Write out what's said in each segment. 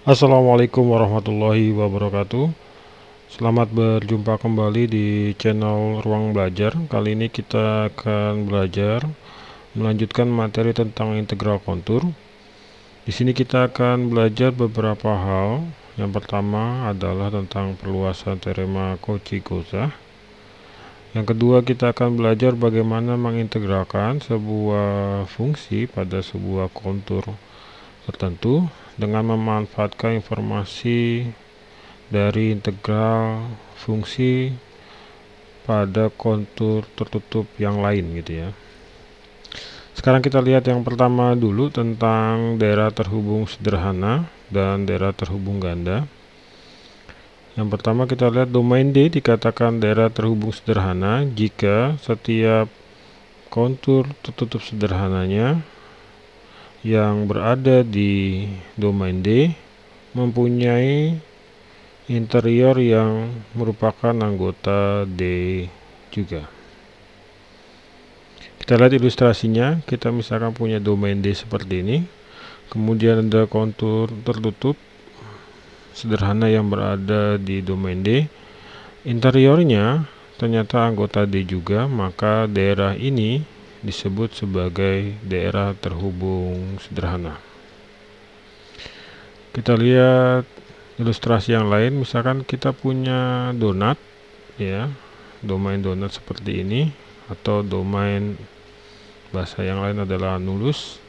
Assalamualaikum warahmatullahi wabarakatuh Selamat berjumpa kembali di channel Ruang Belajar Kali ini kita akan belajar melanjutkan materi tentang integral kontur Di sini kita akan belajar beberapa hal Yang pertama adalah tentang perluasan terima Cauchy-Gosah Yang kedua kita akan belajar bagaimana mengintegralkan sebuah fungsi pada sebuah kontur tertentu dengan memanfaatkan informasi dari integral fungsi pada kontur tertutup yang lain gitu ya sekarang kita lihat yang pertama dulu tentang daerah terhubung sederhana dan daerah terhubung ganda yang pertama kita lihat domain D dikatakan daerah terhubung sederhana jika setiap kontur tertutup sederhananya yang berada di domain D mempunyai interior yang merupakan anggota D juga. Kita lihat ilustrasinya, kita misalkan punya domain D seperti ini, kemudian ada kontur tertutup sederhana yang berada di domain D, interiornya ternyata anggota D juga, maka daerah ini disebut sebagai daerah terhubung sederhana. Kita lihat ilustrasi yang lain, misalkan kita punya donat, ya, domain donat seperti ini, atau domain bahasa yang lain adalah nulus.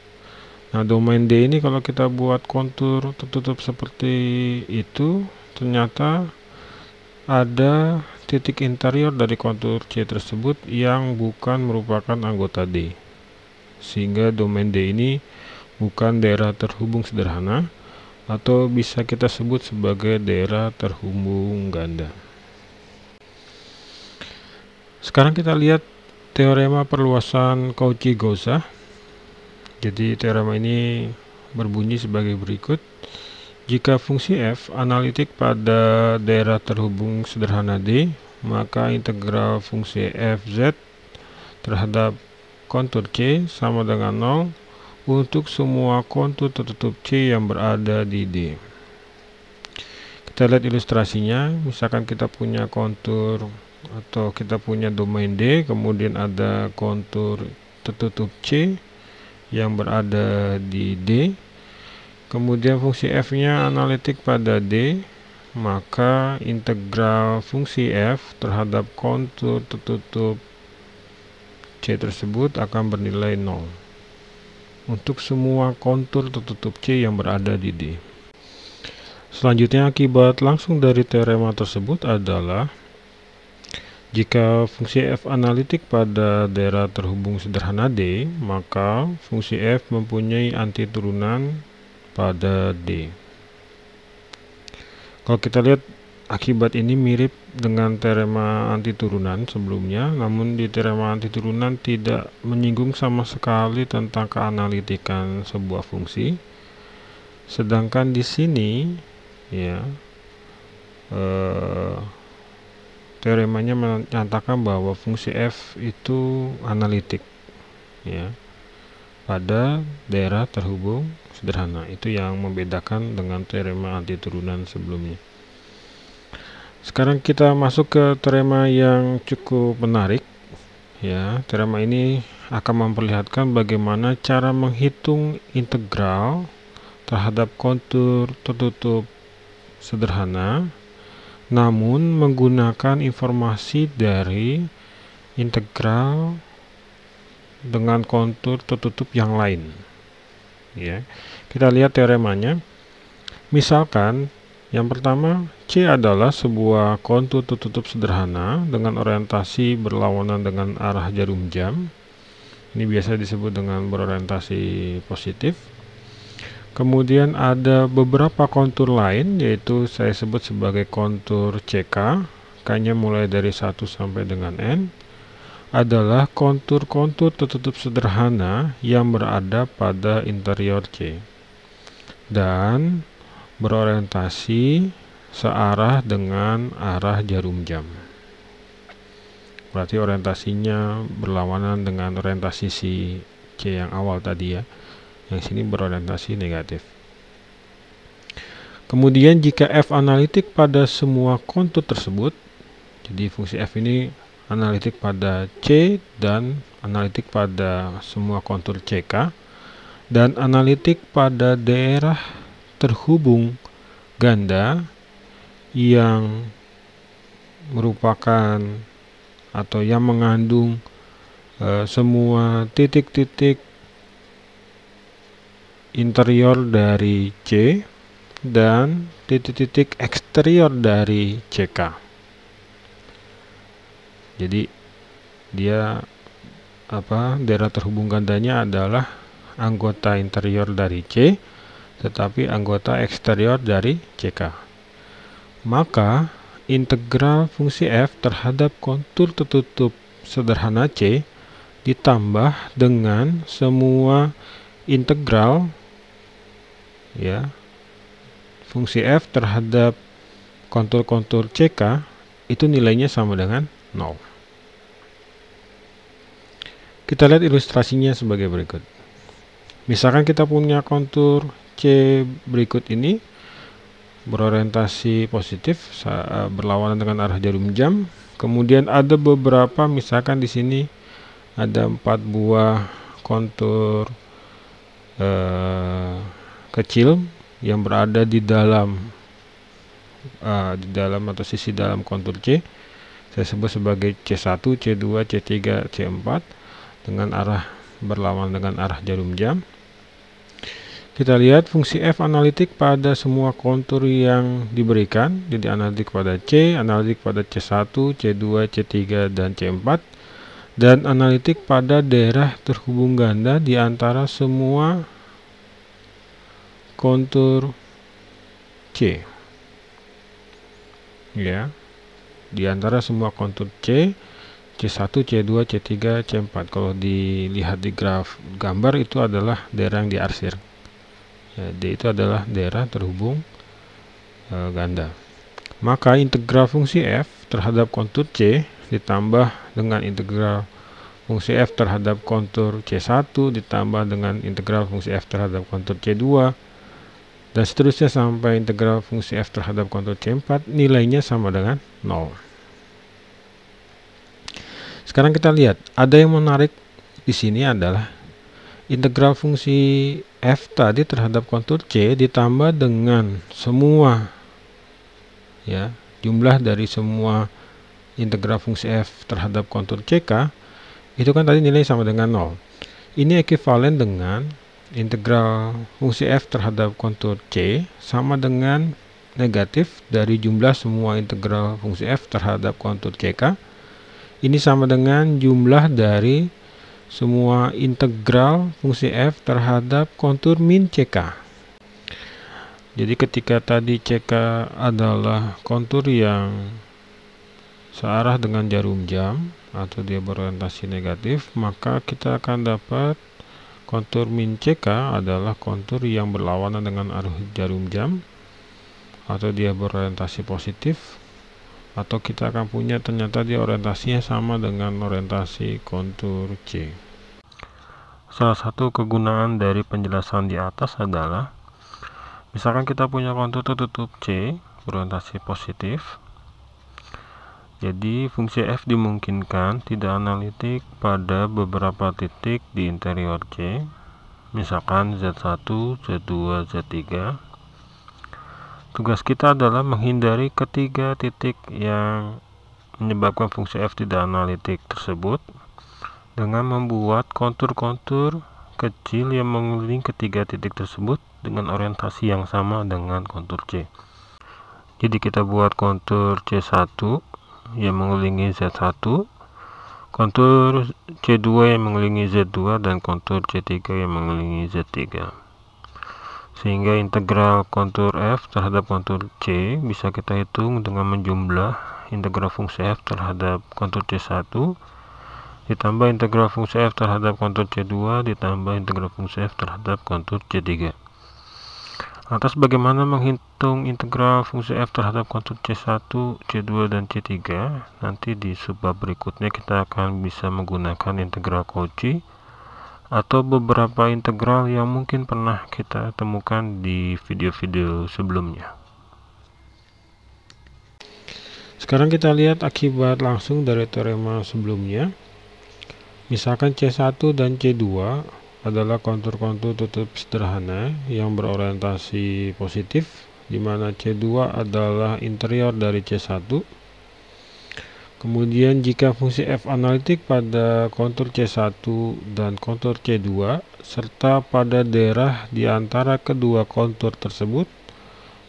Nah, domain D ini kalau kita buat kontur tertutup seperti itu, ternyata ada titik interior dari kontur C tersebut yang bukan merupakan anggota D. Sehingga domain D ini bukan daerah terhubung sederhana atau bisa kita sebut sebagai daerah terhubung ganda. Sekarang kita lihat teorema perluasan Cauchy-Gauss. Jadi teorema ini berbunyi sebagai berikut. Jika fungsi f analitik pada daerah terhubung sederhana D, maka integral fungsi fz terhadap kontur C sama dengan 0 untuk semua kontur tertutup C yang berada di D. Kita lihat ilustrasinya, misalkan kita punya kontur atau kita punya domain D, kemudian ada kontur tertutup C yang berada di D kemudian fungsi f nya analitik pada d maka integral fungsi f terhadap kontur tertutup c tersebut akan bernilai 0 untuk semua kontur tertutup c yang berada di d selanjutnya akibat langsung dari teorema tersebut adalah jika fungsi f analitik pada daerah terhubung sederhana D, maka fungsi f mempunyai anti turunan pada D. Kalau kita lihat akibat ini mirip dengan terema anti turunan sebelumnya, namun di terema anti turunan tidak menyinggung sama sekali tentang keanalitikan sebuah fungsi. Sedangkan di sini ya eh, teoremanya menyatakan bahwa fungsi f itu analitik ya pada daerah terhubung sederhana. Itu yang membedakan dengan teorema turunan sebelumnya. Sekarang kita masuk ke teorema yang cukup menarik. Ya, teorema ini akan memperlihatkan bagaimana cara menghitung integral terhadap kontur tertutup sederhana namun menggunakan informasi dari integral dengan kontur tertutup yang lain. Ya. Kita lihat teoremanya. Misalkan yang pertama, C adalah sebuah kontur tertutup sederhana dengan orientasi berlawanan dengan arah jarum jam. Ini biasa disebut dengan berorientasi positif. Kemudian ada beberapa kontur lain, yaitu saya sebut sebagai kontur CK, K-nya mulai dari 1 sampai dengan N adalah kontur-kontur tertutup sederhana yang berada pada interior C dan berorientasi searah dengan arah jarum jam. Berarti orientasinya berlawanan dengan orientasi si C yang awal tadi ya. Yang sini berorientasi negatif. Kemudian jika F analitik pada semua kontur tersebut, jadi fungsi F ini analitik pada C dan analitik pada semua kontur CK dan analitik pada daerah terhubung ganda yang merupakan atau yang mengandung e, semua titik-titik interior dari C dan titik-titik eksterior dari CK jadi dia apa daerah terhubung gandanya adalah anggota interior dari C tetapi anggota eksterior dari CK maka integral fungsi f terhadap kontur tertutup sederhana C ditambah dengan semua integral ya fungsi f terhadap kontur-kontur CK itu nilainya sama dengan 0. Kita lihat ilustrasinya sebagai berikut. Misalkan kita punya kontur C berikut ini berorientasi positif e, berlawanan dengan arah jarum jam. Kemudian ada beberapa misalkan di sini ada empat buah kontur eh, kecil yang berada di dalam eh, di dalam atau sisi dalam kontur C. Saya sebut sebagai C1, C2, C3, C4 dengan arah berlawan dengan arah jarum jam. Kita lihat fungsi F analitik pada semua kontur yang diberikan. Jadi analitik pada C, analitik pada C1, C2, C3, dan C4. Dan analitik pada daerah terhubung ganda di antara semua kontur C. Ya, di antara semua kontur C C1, C2, C3, C4 kalau dilihat di graf gambar itu adalah daerah yang diarsir ya, D itu adalah daerah terhubung e, ganda maka integral fungsi f terhadap kontur C ditambah dengan integral fungsi f terhadap kontur C1 ditambah dengan integral fungsi f terhadap kontur C2 dan seterusnya sampai integral fungsi f terhadap kontur C4 nilainya sama dengan 0 sekarang kita lihat, ada yang menarik di sini adalah integral fungsi f tadi terhadap kontur C ditambah dengan semua ya, jumlah dari semua integral fungsi f terhadap kontur CK itu kan tadi nilai sama dengan 0. Ini ekuivalen dengan integral fungsi f terhadap kontur C sama dengan negatif dari jumlah semua integral fungsi f terhadap kontur CK ini sama dengan jumlah dari semua integral fungsi f terhadap kontur min CK. Jadi ketika tadi CK adalah kontur yang searah dengan jarum jam atau dia berorientasi negatif, maka kita akan dapat kontur min CK adalah kontur yang berlawanan dengan arah jarum jam atau dia berorientasi positif atau kita akan punya ternyata dia orientasinya sama dengan orientasi kontur C salah satu kegunaan dari penjelasan di atas adalah misalkan kita punya kontur tertutup C orientasi positif jadi fungsi f dimungkinkan tidak analitik pada beberapa titik di interior C misalkan Z1, Z2, Z3 Tugas kita adalah menghindari ketiga titik yang menyebabkan fungsi f tidak analitik tersebut dengan membuat kontur-kontur kecil yang mengelilingi ketiga titik tersebut dengan orientasi yang sama dengan kontur C. Jadi kita buat kontur C1 yang mengelilingi Z1 kontur C2 yang mengelilingi Z2 dan kontur C3 yang mengelilingi Z3 sehingga integral kontur f terhadap kontur c bisa kita hitung dengan menjumlah integral fungsi f terhadap kontur c1 ditambah integral fungsi f terhadap kontur c2 ditambah integral fungsi f terhadap kontur c3 atas bagaimana menghitung integral fungsi f terhadap kontur c1, c2, dan c3 nanti di subbab berikutnya kita akan bisa menggunakan integral Cauchy atau beberapa integral yang mungkin pernah kita temukan di video-video sebelumnya. Sekarang kita lihat akibat langsung dari teorema sebelumnya. Misalkan C1 dan C2 adalah kontur-kontur tutup sederhana yang berorientasi positif, di mana C2 adalah interior dari C1, Kemudian jika fungsi f analitik pada kontur C1 dan kontur C2 serta pada daerah di antara kedua kontur tersebut,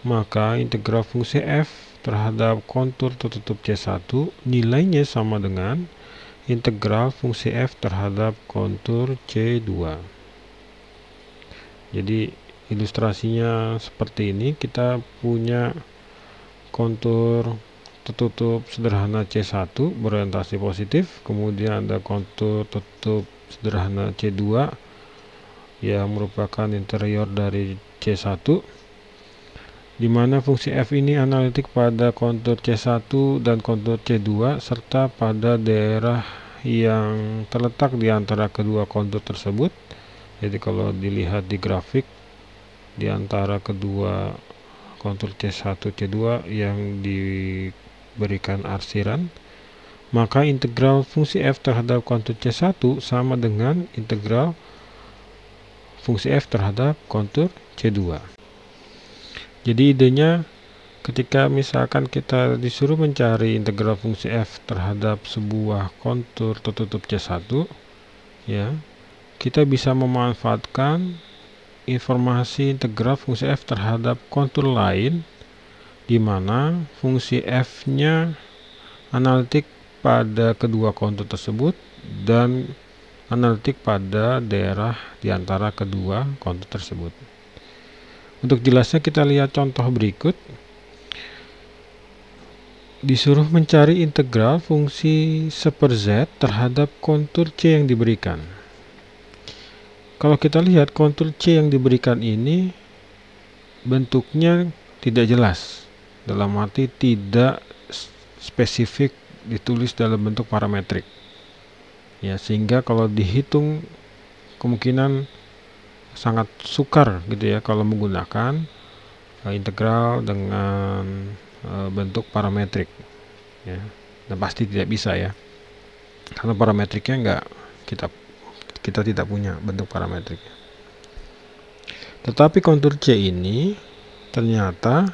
maka integral fungsi f terhadap kontur tertutup C1 nilainya sama dengan integral fungsi f terhadap kontur C2. Jadi ilustrasinya seperti ini, kita punya kontur tertutup sederhana C1 berorientasi positif kemudian ada kontur tertutup sederhana C2 yang merupakan interior dari C1 di mana fungsi F ini analitik pada kontur C1 dan kontur C2 serta pada daerah yang terletak di antara kedua kontur tersebut jadi kalau dilihat di grafik di antara kedua kontur C1 C2 yang di berikan arsiran, maka integral fungsi f terhadap kontur C1 sama dengan integral fungsi f terhadap kontur C2. Jadi idenya ketika misalkan kita disuruh mencari integral fungsi f terhadap sebuah kontur tertutup C1, ya, kita bisa memanfaatkan informasi integral fungsi f terhadap kontur lain di mana fungsi f-nya analitik pada kedua kontur tersebut dan analitik pada daerah di antara kedua kontur tersebut. Untuk jelasnya kita lihat contoh berikut. Disuruh mencari integral fungsi 1 z terhadap kontur C yang diberikan. Kalau kita lihat kontur C yang diberikan ini bentuknya tidak jelas dalam arti tidak spesifik ditulis dalam bentuk parametrik ya sehingga kalau dihitung kemungkinan sangat sukar gitu ya kalau menggunakan uh, integral dengan uh, bentuk parametrik ya dan pasti tidak bisa ya karena parametriknya enggak kita kita tidak punya bentuk parametrik tetapi kontur C ini ternyata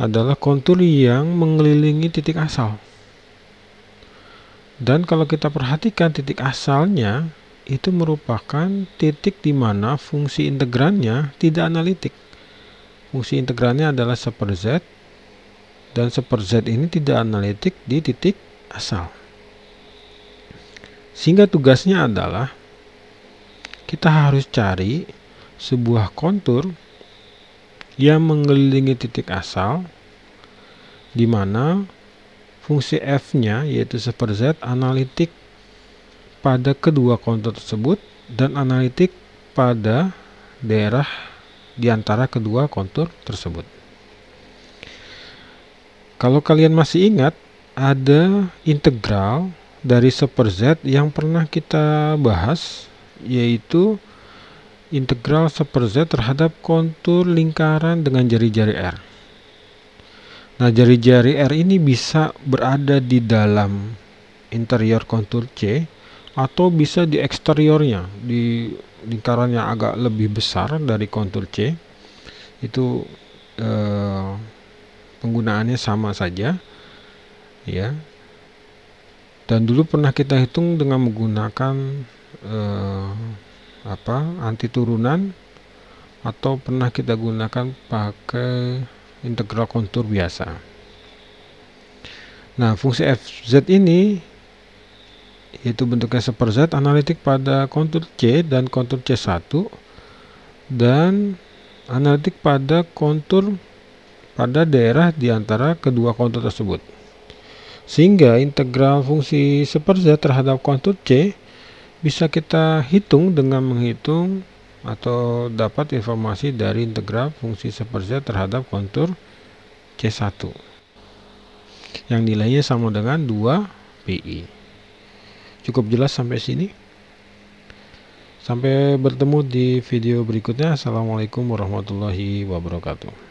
adalah kontur yang mengelilingi titik asal. Dan kalau kita perhatikan titik asalnya, itu merupakan titik di mana fungsi integrannya tidak analitik. Fungsi integrannya adalah per z, dan per z ini tidak analitik di titik asal. Sehingga tugasnya adalah kita harus cari sebuah kontur dia mengelilingi titik asal, di mana fungsi f-nya yaitu 1 z analitik pada kedua kontur tersebut dan analitik pada daerah di antara kedua kontur tersebut. Kalau kalian masih ingat, ada integral dari 1 z yang pernah kita bahas, yaitu integral 1 z terhadap kontur lingkaran dengan jari-jari R. Nah, jari-jari R ini bisa berada di dalam interior kontur C atau bisa di eksteriornya, di lingkaran yang agak lebih besar dari kontur C. Itu eh, penggunaannya sama saja. Ya. Dan dulu pernah kita hitung dengan menggunakan eh, apa anti turunan atau pernah kita gunakan pakai integral kontur biasa nah fungsi fz ini yaitu bentuknya seper z analitik pada kontur C dan kontur C1 dan analitik pada kontur pada daerah diantara kedua kontur tersebut sehingga integral fungsi seper z terhadap kontur C bisa kita hitung dengan menghitung atau dapat informasi dari integral fungsi sepertiga terhadap kontur C1 yang nilainya sama dengan 2 PI cukup jelas sampai sini sampai bertemu di video berikutnya Assalamualaikum warahmatullahi wabarakatuh